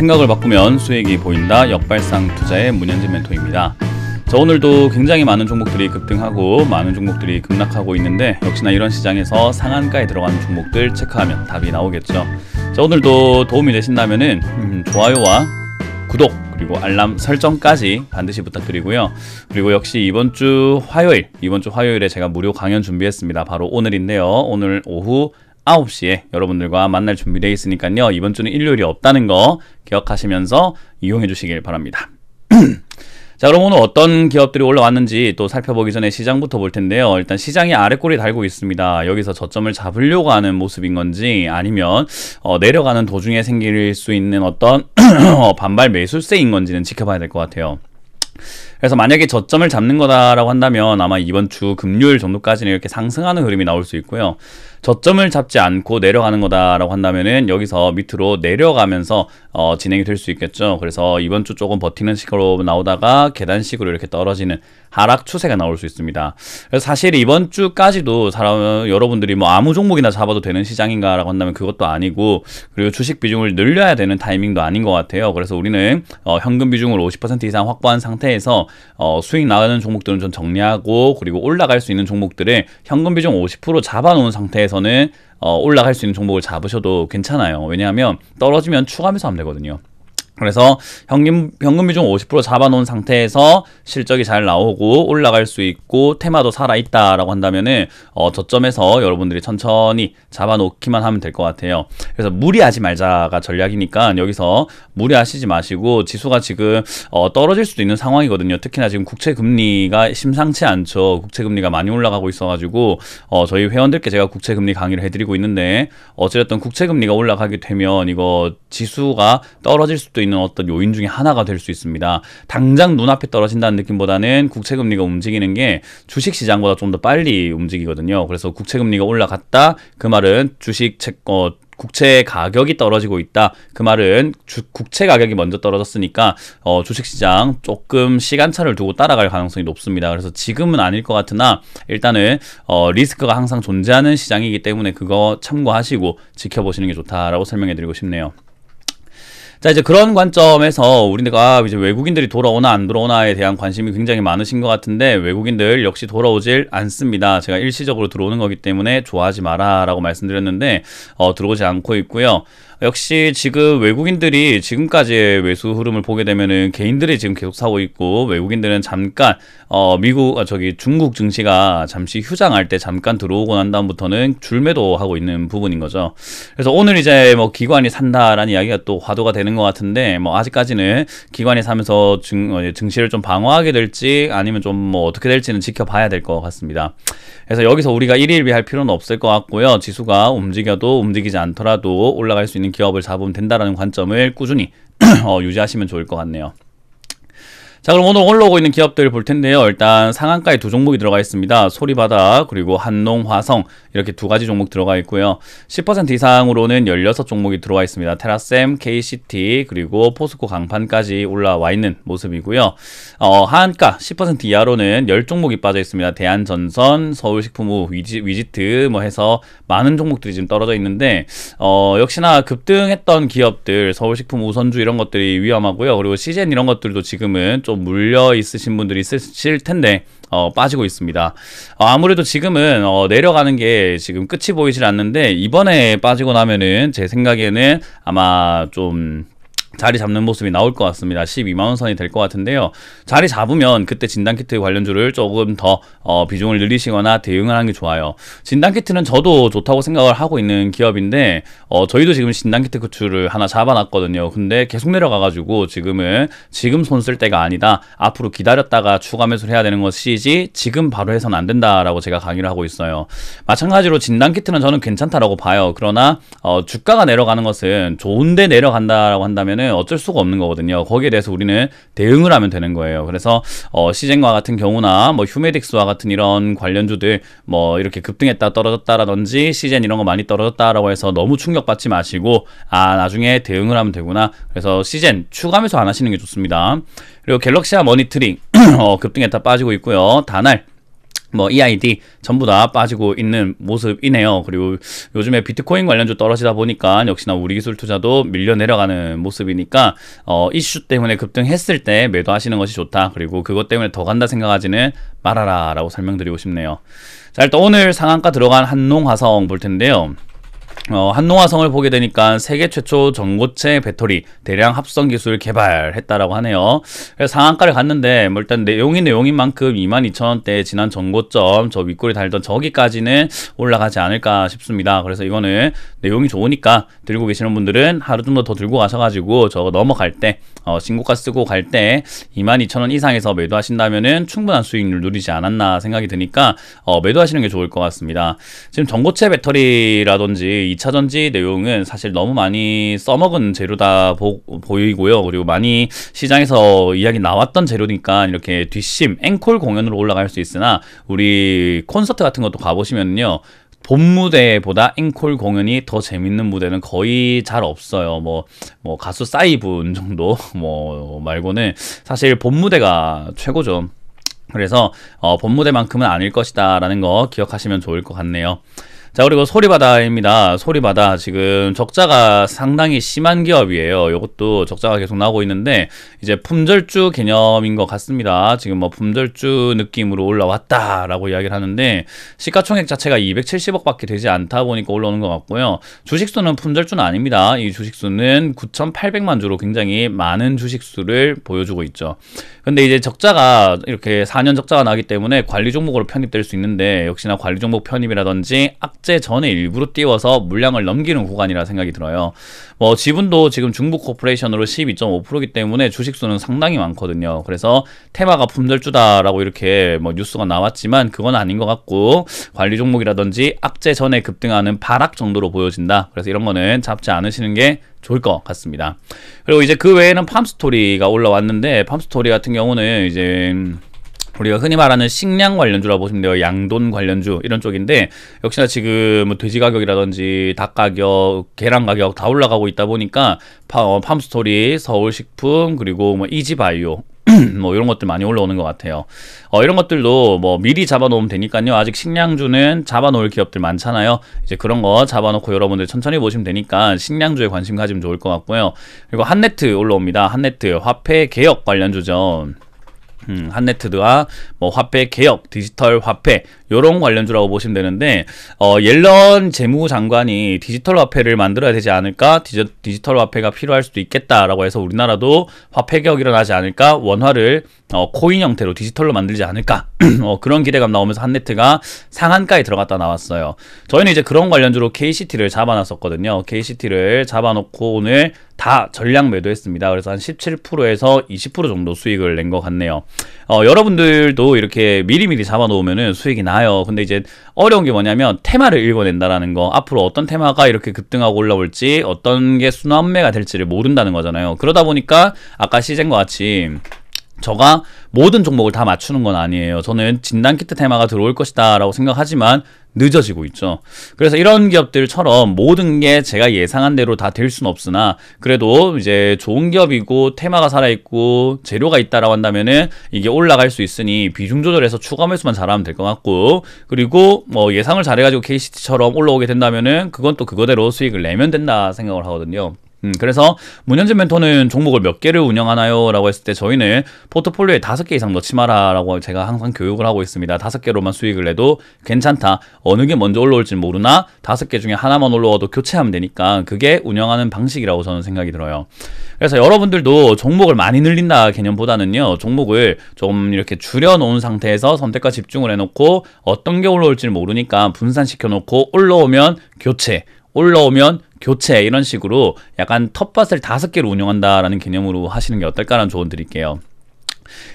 생각을 바꾸면 수익이 보인다. 역발상 투자의 문현진 멘토입니다. 저 오늘도 굉장히 많은 종목들이 급등하고 많은 종목들이 급락하고 있는데 역시나 이런 시장에서 상한가에 들어가는 종목들 체크하면 답이 나오겠죠. 자 오늘도 도움이 되신다면 음, 좋아요와 구독 그리고 알람 설정까지 반드시 부탁드리고요. 그리고 역시 이번 주 화요일 이번 주 화요일에 제가 무료 강연 준비했습니다. 바로 오늘인데요. 오늘 오후 9시에 여러분들과 만날 준비되어 있으니까요. 이번 주는 일요일이 없다는 거 기억하시면서 이용해 주시길 바랍니다. 자, 그럼 오늘 어떤 기업들이 올라왔는지 또 살펴보기 전에 시장부터 볼 텐데요. 일단 시장이 아래꼬리 달고 있습니다. 여기서 저점을 잡으려고 하는 모습인 건지 아니면 어, 내려가는 도중에 생길 수 있는 어떤 어, 반발 매수세인 건지는 지켜봐야 될 것 같아요. 그래서 만약에 저점을 잡는 거다라고 한다면 아마 이번 주 금요일 정도까지는 이렇게 상승하는 흐름이 나올 수 있고요. 저점을 잡지 않고 내려가는 거다라고 한다면은 여기서 밑으로 내려가면서 어, 진행이 될 수 있겠죠. 그래서 이번 주 조금 버티는 식으로 나오다가 계단식으로 이렇게 떨어지는 하락 추세가 나올 수 있습니다. 그래서 사실 이번 주까지도 사람 여러분들이 뭐 아무 종목이나 잡아도 되는 시장인가라고 한다면 그것도 아니고 그리고 주식 비중을 늘려야 되는 타이밍도 아닌 것 같아요. 그래서 우리는 어, 현금 비중을 50% 이상 확보한 상태에서 어, 수익 나가는 종목들은 좀 정리하고 그리고 올라갈 수 있는 종목들의 현금 비중 50% 잡아놓은 상태에서 대해서는 어, 올라갈 수 있는 종목을 잡으셔도 괜찮아요. 왜냐하면 떨어지면 추가하면서 하면 되거든요. 그래서 현금, 현금 비중 50% 잡아놓은 상태에서 실적이 잘 나오고 올라갈 수 있고 테마도 살아있다라고 한다면은 어, 저점에서 여러분들이 천천히 잡아놓기만 하면 될 것 같아요. 그래서 무리하지 말자가 전략이니까 여기서 무리하시지 마시고 지수가 지금 어, 떨어질 수도 있는 상황이거든요. 특히나 지금 국채 금리가 심상치 않죠. 국채 금리가 많이 올라가고 있어가지고 어, 저희 회원들께 제가 국채 금리 강의를 해드리고 있는데 어찌됐든 국채 금리가 올라가게 되면 이거 지수가 떨어질 수도 수 있는 어떤 요인 중에 하나가 될 수 있습니다. 당장 눈앞에 떨어진다는 느낌보다는 국채 금리가 움직이는 게 주식 시장보다 좀 더 빨리 움직이거든요. 그래서 국채 금리가 올라갔다 그 말은 주식 채권 어, 국채 가격이 떨어지고 있다. 그 말은 주, 국채 가격이 먼저 떨어졌으니까 어, 주식시장 조금 시간차를 두고 따라갈 가능성이 높습니다. 그래서 지금은 아닐 것 같으나 일단은 어, 리스크가 항상 존재하는 시장이기 때문에 그거 참고하시고 지켜보시는 게 좋다라고 설명해드리고 싶네요. 자 이제 그런 관점에서 우리가 이제 외국인들이 돌아오나 안 돌아오나에 대한 관심이 굉장히 많으신 것 같은데 외국인들 역시 돌아오질 않습니다. 제가 일시적으로 들어오는 거기 때문에 좋아하지 마라라고 말씀드렸는데 어, 들어오지 않고 있고요. 역시 지금 외국인들이 지금까지의 외수 흐름을 보게 되면은 개인들이 지금 계속 사고 있고 외국인들은 잠깐 어 미국 아 저기 중국 증시가 잠시 휴장할 때 잠깐 들어오고 난 다음부터는 줄매도 하고 있는 부분인 거죠. 그래서 오늘 이제 뭐 기관이 산다라는 이야기가 또 화두가 되는 것 같은데 뭐 아직까지는 기관이 사면서 증, 어, 증시를 좀 방어하게 될지 아니면 좀 뭐 어떻게 될지는 지켜봐야 될 것 같습니다. 그래서 여기서 우리가 일일비 할 필요는 없을 것 같고요. 지수가 움직여도 움직이지 않더라도 올라갈 수 있는 기업을 잡으면 된다라는 관점을 꾸준히 어, 유지하시면 좋을 것 같네요. 자 그럼 오늘 올라오고 있는 기업들 볼 텐데요. 일단 상한가에 두 종목이 들어가 있습니다. 소리바다 그리고 한농화성 이렇게 두 가지 종목 들어가 있고요. 10% 이상으로는 16종목이 들어와 있습니다. 테라셈, KCT 그리고 포스코 강판까지 올라와 있는 모습이고요. 어, 하한가 10% 이하로는 10종목이 빠져 있습니다. 대한전선, 서울식품우, 위지, 위지트 뭐 해서 많은 종목들이 지금 떨어져 있는데 어, 역시나 급등했던 기업들 서울식품 우선주 이런 것들이 위험하고요. 그리고 시젠 이런 것들도 지금은 좀 물려 있으신 분들이 있으실 텐데 어, 빠지고 있습니다. 어, 아무래도 지금은 어, 내려가는 게 지금 끝이 보이질 않는데 이번에 빠지고 나면은 제 생각에는 아마 좀 자리 잡는 모습이 나올 것 같습니다. 12만원 선이 될 것 같은데요. 자리 잡으면 그때 진단키트 관련주를 조금 더 어, 비중을 늘리시거나 대응을 하는 게 좋아요. 진단키트는 저도 좋다고 생각을 하고 있는 기업인데 어, 저희도 지금 진단키트 구출을 하나 잡아놨거든요. 근데 계속 내려가가지고 지금은 지금 손 쓸 때가 아니다. 앞으로 기다렸다가 추가 매수를 해야 되는 것이지 지금 바로 해선 안 된다라고 제가 강의를 하고 있어요. 마찬가지로 진단키트는 저는 괜찮다라고 봐요. 그러나 어, 주가가 내려가는 것은 좋은데 내려간다라고 한다면은 경우에는 어쩔 수가 없는 거거든요. 거기에 대해서 우리는 대응을 하면 되는 거예요. 그래서 어, 시젠과 같은 경우나 뭐 휴메딕스와 같은 이런 관련주들 뭐 이렇게 급등했다 떨어졌다라든지 시젠 이런 거 많이 떨어졌다라고 해서 너무 충격받지 마시고 아 나중에 대응을 하면 되구나. 그래서 시젠 추가하면서 안 하시는 게 좋습니다. 그리고 갤럭시아 머니트링 어, 급등했다 빠지고 있고요. 단날 뭐 EID 전부 다 빠지고 있는 모습이네요. 그리고 요즘에 비트코인 관련주 떨어지다 보니까 역시나 우리 기술 투자도 밀려 내려가는 모습이니까 어, 이슈 때문에 급등했을 때 매도하시는 것이 좋다. 그리고 그것 때문에 더 간다 생각하지는 말아라라고 설명드리고 싶네요. 자 일단 오늘 상한가 들어간 한농화성 볼 텐데요. 어, 한농화성을 보게 되니까 세계 최초 전고체 배터리 대량 합성 기술 개발했다라고 하네요. 그래서 상한가를 갔는데 뭐 일단 내용이 내용인 만큼 22,000원대 지난 전고점 저 윗골이 달던 저기까지는 올라가지 않을까 싶습니다. 그래서 이거는 내용이 좋으니까 들고 계시는 분들은 하루 정도 더 들고 가셔가지고 저거 넘어갈 때 어, 신고가 쓰고 갈 때 22,000원 이상에서 매도하신다면은 충분한 수익률 누리지 않았나 생각이 드니까 어, 매도하시는 게 좋을 것 같습니다. 지금 전고체 배터리라든지 2차전지 내용은 사실 너무 많이 써먹은 재료다 보, 보이고요. 그리고 많이 시장에서 이야기 나왔던 재료니까 이렇게 뒷심, 앵콜 공연으로 올라갈 수 있으나 우리 콘서트 같은 것도 가보시면요. 본 무대보다 앵콜 공연이 더 재밌는 무대는 거의 잘 없어요. 뭐, 뭐, 가수 사이분 정도, 뭐, 말고는 사실 본 무대가 최고죠. 그래서, 어, 본 무대만큼은 아닐 것이다라는 거 기억하시면 좋을 것 같네요. 자 그리고 소리바다입니다. 소리바다 지금 적자가 상당히 심한 기업이에요. 이것도 적자가 계속 나오고 있는데 이제 품절주 개념인 것 같습니다. 지금 뭐 품절주 느낌으로 올라왔다라고 이야기를 하는데 시가총액 자체가 270억밖에 되지 않다 보니까 올라오는 것 같고요. 주식수는 품절주는 아닙니다. 이 주식수는 9,800만 주로 굉장히 많은 주식수를 보여주고 있죠. 근데 이제 적자가 이렇게 4년 적자가 나기 때문에 관리 종목으로 편입될 수 있는데 역시나 관리 종목 편입이라든지 악재 전에 일부러 띄워서 물량을 넘기는 구간이라 생각이 들어요. 뭐 지분도 지금 중국 코퍼레이션으로 12.5%이기 때문에 주식 수는 상당히 많거든요. 그래서 테마가 품절주다라고 이렇게 뭐 뉴스가 나왔지만 그건 아닌 것 같고 관리 종목이라든지 악재 전에 급등하는 발악 정도로 보여진다. 그래서 이런 거는 잡지 않으시는 게 좋을 것 같습니다. 그리고 이제 그 외에는 팜스토리가 올라왔는데 팜스토리 같은 경우는 이제 우리가 흔히 말하는 식량 관련주라 고 보시면 돼요. 양돈 관련주 이런 쪽인데 역시나 지금 뭐 돼지 가격이라든지 닭 가격, 계란 가격 다 올라가고 있다 보니까 팜스토리, 어, 서울식품 그리고 뭐 이지바이오 뭐 이런 것들 많이 올라오는 것 같아요. 어, 이런 것들도 뭐 미리 잡아놓으면 되니까요. 아직 식량주는 잡아놓을 기업들 많잖아요. 이제 그런 거 잡아놓고 여러분들 천천히 보시면 되니까 식량주에 관심 가지면 좋을 것 같고요. 그리고 한네트 올라옵니다. 한네트 화폐 개혁 관련주죠. 음, 한네트드와 뭐 화폐 개혁, 디지털 화폐, 요런 관련주라고 보시면 되는데 어, 옐런 재무장관이 디지털 화폐를 만들어야 되지 않을까 디지, 털 화폐가 필요할 수도 있겠다라고 해서 우리나라도 화폐 개혁 일어나지 않을까 원화를 어, 코인 형태로 디지털로 만들지 않을까 어, 그런 기대감 나오면서 한네트가 상한가에 들어갔다 나왔어요 저희는 이제 그런 관련주로 KCT를 잡아놨었거든요 KCT를 잡아놓고 오늘 다 전량 매도했습니다. 그래서 한 17%에서 20% 정도 수익을 낸 것 같네요. 어, 여러분들도 이렇게 미리미리 잡아놓으면 수익이 나요. 많요 근데 이제 어려운 게 뭐냐면 테마를 읽어낸다라는 거. 앞으로 어떤 테마가 이렇게 급등하고 올라올지 어떤 게 순환매가 될지를 모른다는 거잖아요. 그러다 보니까 아까 시즌과 같이 저가 모든 종목을 다 맞추는 건 아니에요. 저는 진단키트 테마가 들어올 것이다 라고 생각하지만 늦어지고 있죠. 그래서 이런 기업들처럼 모든 게 제가 예상한 대로 다될 수는 없으나 그래도 이제 좋은 기업이고 테마가 살아있고 재료가 있다라고 한다면은 이게 올라갈 수 있으니 비중 조절해서 추가 매수만 잘하면 될 것 같고 그리고 뭐 예상을 잘해가지고 KCT처럼 올라오게 된다면은 그건 또 그거대로 수익을 내면 된다 생각을 하거든요. 음, 그래서 문현진 멘토는 종목을 몇 개를 운영하나요? 라고 했을 때 저희는 포트폴리오에 다섯 개 이상 넣지 마라 라고 제가 항상 교육을 하고 있습니다. 다섯 개로만 수익을 내도 괜찮다. 어느 게 먼저 올라올지 모르나 다섯 개 중에 하나만 올라와도 교체하면 되니까 그게 운영하는 방식이라고 저는 생각이 들어요. 그래서 여러분들도 종목을 많이 늘린다 개념보다는요. 종목을 좀 이렇게 줄여놓은 상태에서 선택과 집중을 해놓고 어떤 게 올라올지 모르니까 분산시켜놓고 올라오면 교체, 올라오면 교체 이런 식으로 약간 텃밭을 다섯 개로 운영한다라는 개념으로 하시는 게 어떨까라는 조언 드릴게요.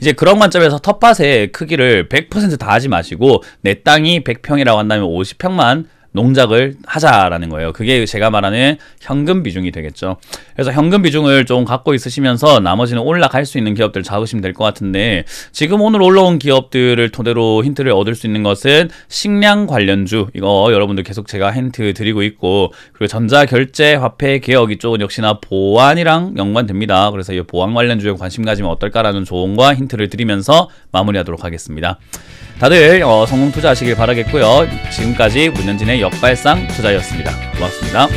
이제 그런 관점에서 텃밭의 크기를 100%다 하지 마시고 내 땅이 100평이라고 한다면 50평만 농작을 하자라는 거예요. 그게 제가 말하는 현금 비중이 되겠죠. 그래서 현금 비중을 좀 갖고 있으시면서 나머지는 올라갈 수 있는 기업들 잡으시면 될 것 같은데 지금 오늘 올라온 기업들을 토대로 힌트를 얻을 수 있는 것은 식량 관련주 이거 여러분들 계속 제가 힌트 드리고 있고 그리고 전자결제 화폐 개혁 이쪽은 역시나 보안이랑 연관됩니다. 그래서 이 보안 관련주에 관심 가지면 어떨까라는 조언과 힌트를 드리면서 마무리하도록 하겠습니다. 다들 어, 성공 투자하시길 바라겠고요. 지금까지 문현진의 역발상 투자였습니다 고맙습니다.